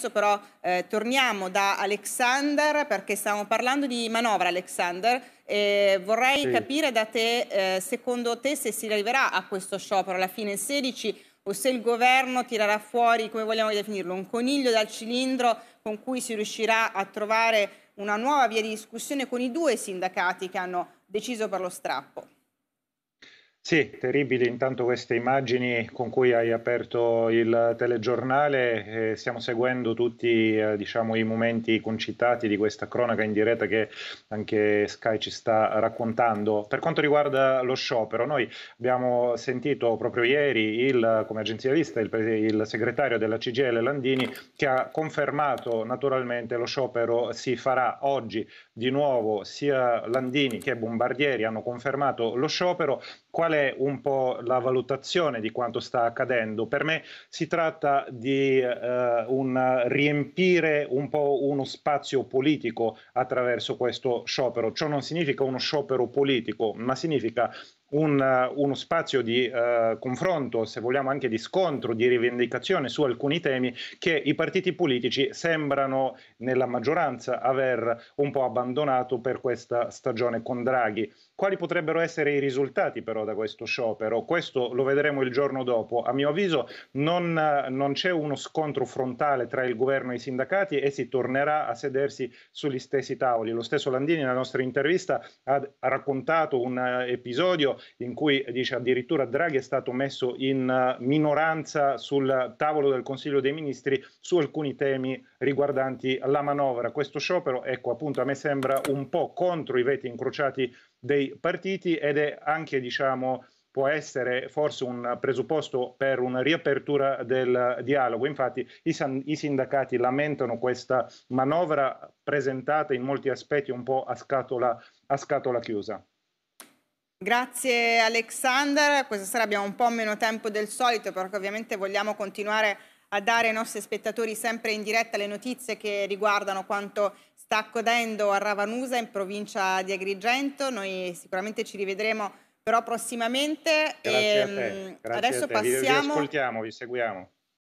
Adesso però eh, torniamo da Alexander perché stiamo parlando di manovra Alexander. Eh, vorrei sì. capire da te, eh, secondo te, se si arriverà a questo sciopero alla fine il 16 o se il governo tirerà fuori, come vogliamo definirlo, un coniglio dal cilindro con cui si riuscirà a trovare una nuova via di discussione con i due sindacati che hanno deciso per lo strappo. Sì, terribili intanto queste immagini con cui hai aperto il telegiornale, eh, stiamo seguendo tutti eh, diciamo, i momenti concitati di questa cronaca in diretta che anche Sky ci sta raccontando. Per quanto riguarda lo sciopero, noi abbiamo sentito proprio ieri il, come agenzia vista il, il segretario della CGL Landini che ha confermato naturalmente lo sciopero si farà oggi di nuovo, sia Landini che Bombardieri hanno confermato lo sciopero. Qual è dare un po' la valutazione di quanto sta accadendo. Per me si tratta di eh, un riempire un po' uno spazio politico attraverso questo sciopero. Ciò non significa uno sciopero politico, ma significa un, eh, uno spazio di eh, confronto, se vogliamo anche di scontro, di rivendicazione su alcuni temi che i partiti politici sembrano nella maggioranza aver un po' abbandonato per questa stagione con Draghi. Quali potrebbero essere i risultati però da questo sciopero? Questo lo vedremo il giorno dopo. A mio avviso non, eh, non c'è uno scontro frontale tra il governo e i sindacati e si tornerà a sedersi sugli stessi tavoli. Lo stesso Landini nella nostra intervista ha raccontato un eh, episodio in cui dice addirittura Draghi è stato messo in eh, minoranza sul tavolo del Consiglio dei Ministri su alcuni temi riguardanti la manovra. Questo sciopero, ecco appunto, a me sembra un po' contro i veti incrociati dei partiti ed è anche, diciamo, può essere forse un presupposto per una riapertura del dialogo. Infatti i, san- i, sindacati lamentano questa manovra presentata in molti aspetti un po' a scatola, a scatola chiusa. Grazie Alexander, questa sera abbiamo un po' meno tempo del solito perché ovviamente vogliamo continuare a dare ai nostri spettatori sempre in diretta le notizie che riguardano quanto sta accadendo a Ravanusa in provincia di Agrigento, noi sicuramente ci rivedremo però prossimamente. Grazie e, a te, ehm, grazie adesso a te. passiamo... Vi, vi ascoltiamo, vi seguiamo.